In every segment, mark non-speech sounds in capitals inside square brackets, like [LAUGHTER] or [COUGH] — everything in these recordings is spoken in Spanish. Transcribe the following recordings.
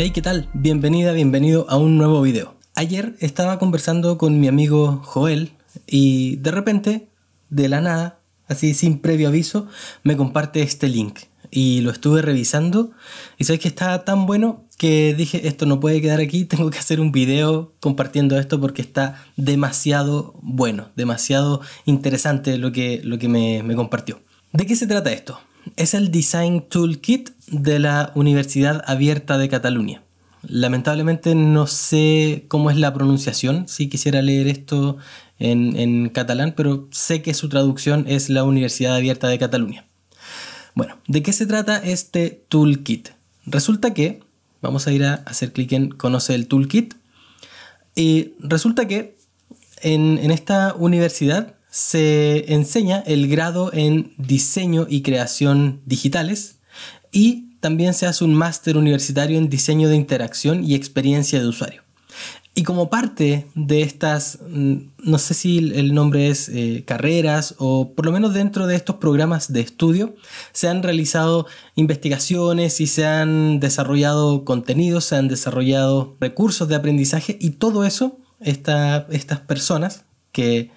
Hey, ¿qué tal? Bienvenida, bienvenido a un nuevo video. Ayer estaba conversando con mi amigo Joel y de repente, de la nada, así sin previo aviso, me comparte este link y lo estuve revisando y sabes que está tan bueno que dije esto no puede quedar aquí, [LAUGHS] tengo que hacer un video compartiendo esto porque está demasiado bueno, demasiado interesante lo que, lo que me, me compartió. ¿De qué se trata esto? es el Design Toolkit de la Universidad Abierta de Cataluña. Lamentablemente no sé cómo es la pronunciación, si quisiera leer esto en, catalán, pero sé que su traducción es la Universidad Abierta de Cataluña. Bueno, ¿de qué se trata este toolkit? Resulta que, vamos a ir a hacer clic en Conoce el toolkit, y resulta que en esta universidad se enseña el grado en diseño y creación digitales y también se hace un máster universitario en diseño de interacción y experiencia de usuario. Y como parte de estas, mm, no sé si el nombre es eh, carreras o por lo menos dentro de estos programas de estudio, se han realizado investigaciones y se han desarrollado contenidos, se han desarrollado recursos de aprendizaje y todo eso, estas personas que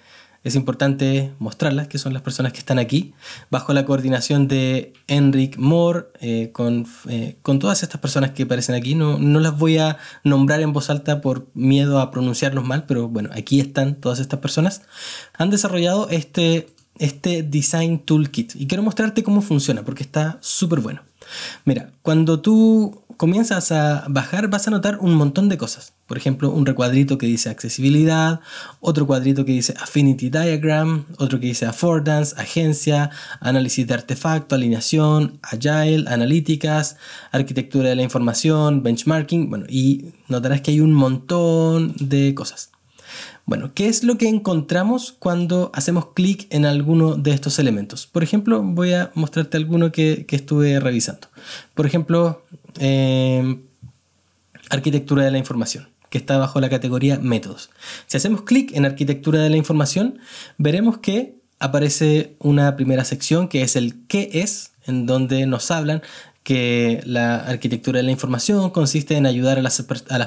es importante mostrarlas, que son las personas que están aquí, bajo la coordinación de Enric Moore, eh, con, eh, con, todas estas personas que aparecen aquí. No, no, las voy a nombrar en voz alta por miedo a pronunciarlos mal, pero bueno, aquí están todas estas personas. Han desarrollado este, este Design Toolkit y quiero mostrarte cómo funciona, porque está súper bueno. Mira, cuando tú comienzas a bajar vas a notar un montón de cosas. Por ejemplo, un recuadrito que dice accesibilidad, otro cuadrito que dice affinity diagram, otro que dice affordance, agencia, análisis de artefacto, alineación, agile, analíticas, arquitectura de la información, benchmarking, bueno, y notarás que hay un montón de cosas. Bueno, ¿qué es lo que encontramos cuando hacemos clic en alguno de estos elementos? Por ejemplo, voy a mostrarte alguno que, estuve revisando. Por ejemplo, em, arquitectura de la información que está bajo la categoría métodos. Si hacemos clic en arquitectura de la información, veremos que aparece una primera sección que es el qué es, en donde nos hablan que la arquitectura de la información consiste en ayudar a las,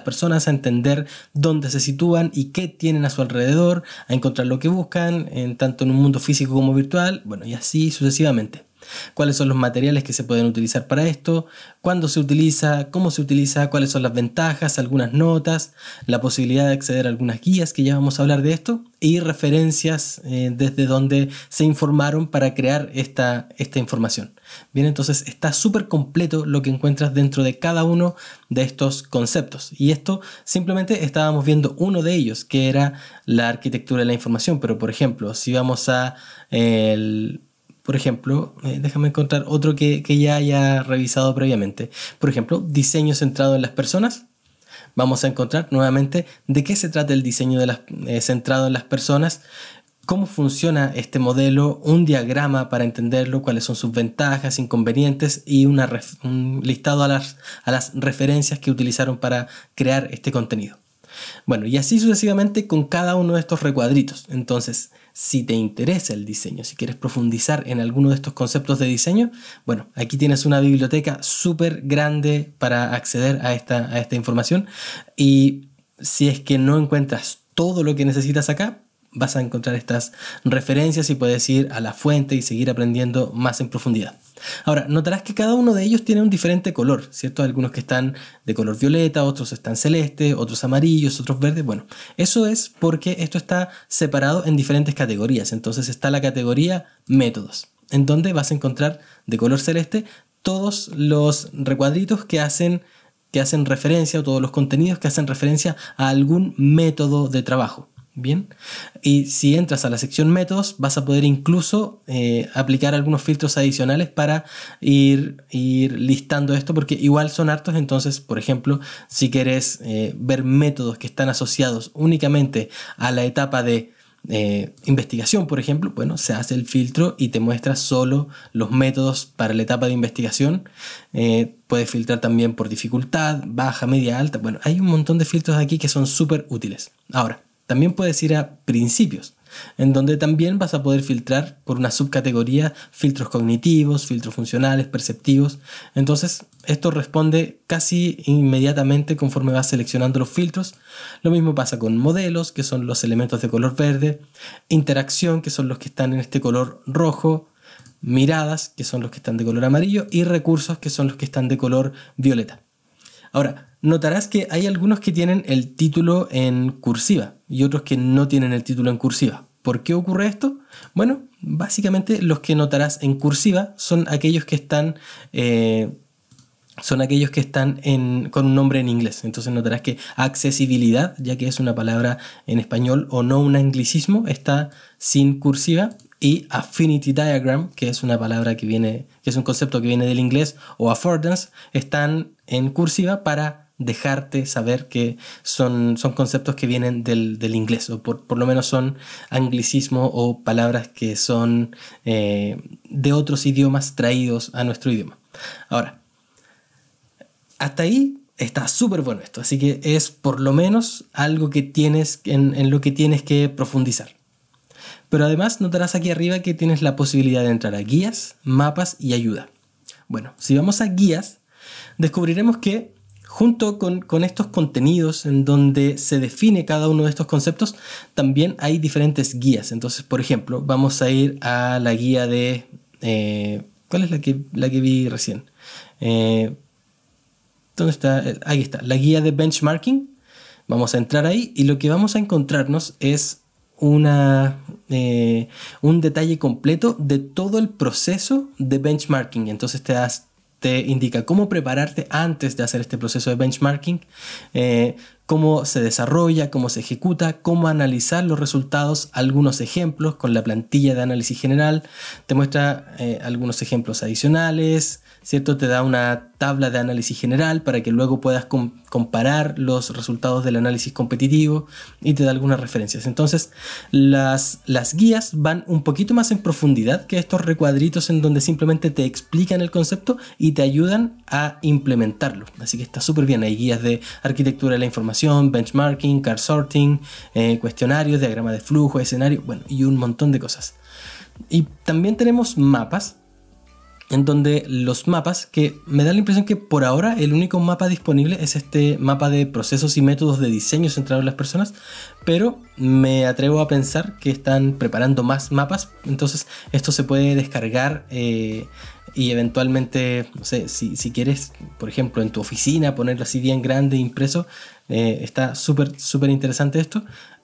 personas a entender dónde se sitúan y qué tienen a su alrededor, a encontrar lo que buscan, en tanto en un mundo físico como virtual, bueno, y así sucesivamente cuáles son los materiales que se pueden utilizar para esto, cuándo se utiliza, cómo se utiliza, cuáles son las ventajas, algunas notas, la posibilidad de acceder a algunas guías que ya vamos a hablar de esto y referencias eh, desde donde se informaron para crear esta, esta información. Bien, entonces está súper completo lo que encuentras dentro de cada uno de estos conceptos. Y esto simplemente estábamos viendo uno de ellos, que era la arquitectura de la información. Pero por ejemplo, si vamos a el por ejemplo, eh, déjame encontrar otro que, ya haya revisado previamente. Por ejemplo, diseño centrado en las personas. Vamos a encontrar nuevamente de qué se trata el diseño de las, eh, centrado en las personas, cómo funciona este modelo, un diagrama para entenderlo, cuáles son sus ventajas, inconvenientes y una un listado a las, a las referencias que utilizaron para crear este contenido. Bueno, y así sucesivamente con cada uno de estos recuadritos. Entonces, si te interesa el diseño, si quieres profundizar en alguno de estos conceptos de diseño, bueno, aquí tienes una biblioteca súper grande para acceder a esta, a esta información. Y si es que no encuentras todo lo que necesitas acá, vas a encontrar estas referencias y puedes ir a la fuente y seguir aprendiendo más en profundidad. Ahora, notarás que cada uno de ellos tiene un diferente color, ¿cierto? Algunos que están de color violeta, otros están celeste, otros amarillos, otros verdes. Bueno, eso es porque esto está separado en diferentes categorías. Entonces está la categoría métodos, en donde vas a encontrar de color celeste todos los recuadritos que hacen que hacen referencia o todos los contenidos que hacen referencia a algún método de trabajo. Bien. Y si entras a la sección métodos, vas a poder incluso eh, aplicar algunos filtros adicionales para ir, ir, listando esto, porque igual son hartos. Entonces, por ejemplo, si quieres eh, ver métodos que están asociados únicamente a la etapa de eh, investigación, por ejemplo, bueno, se hace el filtro y te muestra solo los métodos para la etapa de investigación. puedes filtrar también por dificultad, baja, media, alta. Bueno, hay un montón de filtros aquí que son súper útiles. Ahora, también puedes ir a principios, en donde también vas a poder filtrar por una subcategoría filtros cognitivos, filtros funcionales, perceptivos. Entonces, esto responde casi inmediatamente conforme vas seleccionando los filtros. Lo mismo pasa con modelos, que son los elementos de color verde, interacción, que son los que están en este color rojo, miradas, que son los que están de color amarillo, y recursos, que son los que están de color violeta. Ahora, notarás que hay algunos que tienen el título en cursiva y otros que no tienen el título en cursiva. ¿Por qué ocurre esto? Bueno, básicamente los que notarás en cursiva son aquellos que están... Eh, son aquellos que están con un nombre en inglés. Entonces notarás que accesibilidad, ya que es una palabra en español o no un anglicismo, está sin cursiva y Affinity Diagram, que es una palabra que viene, que es un concepto que viene del inglés, o affordance, están en cursiva para dejarte saber que son, son conceptos que vienen del, inglés, o por, lo menos son anglicismo o palabras que son eh, de otros idiomas traídos a nuestro idioma. Ahora, hasta ahí está súper bueno esto, así que es por lo menos algo que tienes en lo que tienes que profundizar. Pero además notarás aquí arriba que tienes la posibilidad de entrar a guías, mapas y ayuda. Bueno, si vamos a guías, descubriremos que junto con, estos contenidos en donde se define cada uno de estos conceptos, también hay diferentes guías. Entonces, por ejemplo, vamos a ir a la guía de... Eh, ¿Cuál es la que, la que vi recién? Eh, ¿Dónde está? Eh, ahí está, la guía de benchmarking. Vamos a entrar ahí y lo que vamos a encontrarnos es una, eh, un detalle completo de todo el proceso de benchmarking. Entonces te, te indica cómo prepararte antes de hacer este proceso de benchmarking, eh, cómo se desarrolla, cómo se ejecuta, cómo analizar los resultados, algunos ejemplos con la plantilla de análisis general, te muestra eh, algunos ejemplos adicionales, ¿cierto? Te da una tabla de análisis general para que luego puedas comparar los resultados del análisis competitivo y te da algunas referencias. Entonces, las, las guías van un poquito más en profundidad que estos recuadritos en donde simplemente te explican el concepto y te ayudan a implementarlo. Así que está súper bien, hay guías de arquitectura de la información benchmarking, car sorting, eh, cuestionarios, diagrama de flujo, escenario, bueno, y un montón de cosas. Y también tenemos mapas, en donde los mapas, que me da la impresión que por ahora el único mapa disponible es este mapa de procesos y métodos de diseño centrado en las personas, pero me atrevo a pensar que están preparando más mapas, entonces esto se puede descargar. Eh, y eventualmente, no sé, si, si, quieres, por ejemplo, en tu oficina ponerlo así bien grande, impreso, eh, está súper, súper interesante esto.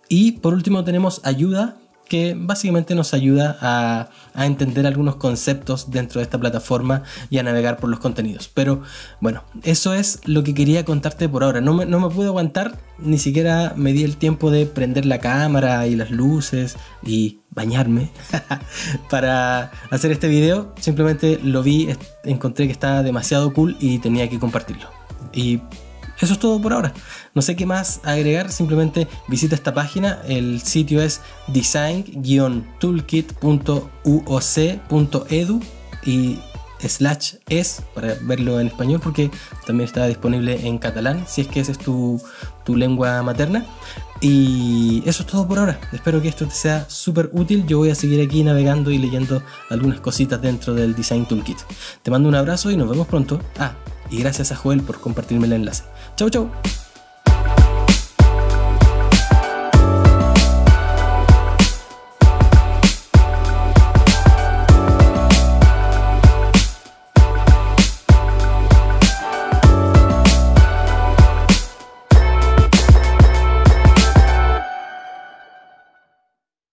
Y por último tenemos ayuda, que básicamente nos ayuda a, entender algunos conceptos dentro de esta plataforma y a navegar por los contenidos. Pero bueno, eso es lo que quería contarte por ahora. No me, no pude aguantar, ni siquiera me di el tiempo de prender la cámara y las luces y bañarme [LAUGHS] para hacer este video. Simplemente lo vi, encontré que estaba demasiado cool y tenía que compartirlo. Y eso es todo por ahora. No sé qué más agregar, simplemente visita esta página. El sitio es design-toolkit.uoc.edu e y slash es para verlo en español porque también está disponible en catalán si es que esa es tu, lengua materna y eso es todo por ahora espero que esto te sea súper útil yo voy a seguir aquí navegando y leyendo algunas cositas dentro del design toolkit te mando un abrazo y nos vemos pronto ah y gracias a Joel por compartirme el enlace. Chau, chau.